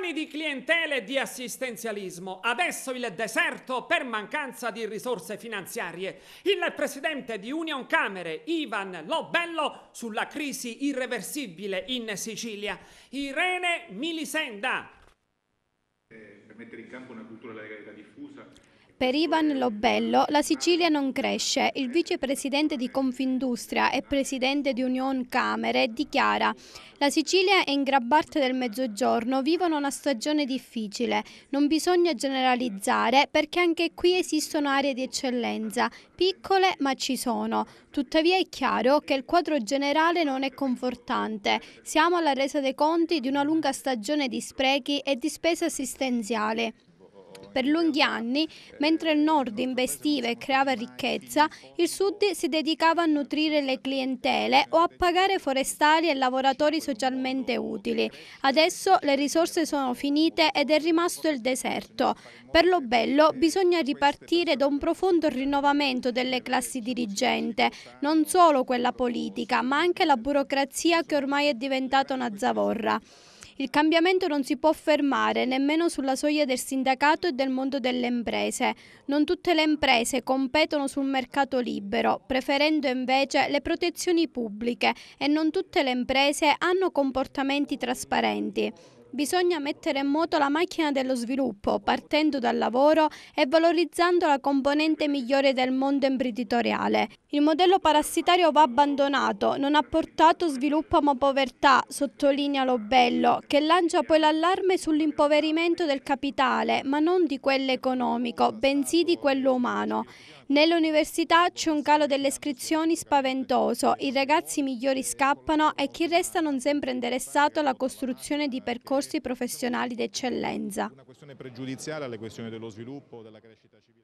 anni di clientele e di assistenzialismo, adesso il deserto per mancanza di risorse finanziarie. Il presidente di Union Camere, Ivan Lobello, sulla crisi irreversibile in Sicilia. Irene Milisenda. Eh, per mettere in campo una cultura della legalità diffusa per Ivan Lobello la Sicilia non cresce. Il vicepresidente di Confindustria e presidente di Union Camere dichiara la Sicilia e in gran parte del Mezzogiorno vivono una stagione difficile. Non bisogna generalizzare perché anche qui esistono aree di eccellenza, piccole ma ci sono. Tuttavia è chiaro che il quadro generale non è confortante. Siamo alla resa dei conti di una lunga stagione di sprechi e di spese assistenziali. Per lunghi anni, mentre il nord investiva e creava ricchezza, il sud si dedicava a nutrire le clientele o a pagare forestali e lavoratori socialmente utili. Adesso le risorse sono finite ed è rimasto il deserto. Per lo bello bisogna ripartire da un profondo rinnovamento delle classi dirigenti, non solo quella politica, ma anche la burocrazia che ormai è diventata una zavorra. Il cambiamento non si può fermare nemmeno sulla soglia del sindacato e del mondo delle imprese. Non tutte le imprese competono sul mercato libero, preferendo invece le protezioni pubbliche e non tutte le imprese hanno comportamenti trasparenti. Bisogna mettere in moto la macchina dello sviluppo, partendo dal lavoro e valorizzando la componente migliore del mondo imprenditoriale. Il modello parassitario va abbandonato, non ha portato sviluppo ma povertà, sottolinea Lobello, che lancia poi l'allarme sull'impoverimento del capitale, ma non di quello economico, bensì di quello umano. Nell'università c'è un calo delle iscrizioni spaventoso, i ragazzi migliori scappano e chi resta non sembra interessato alla costruzione di percorsi corsi professionali d'eccellenza. Una questione pregiudiziale alle questioni dello sviluppo, della crescita civile.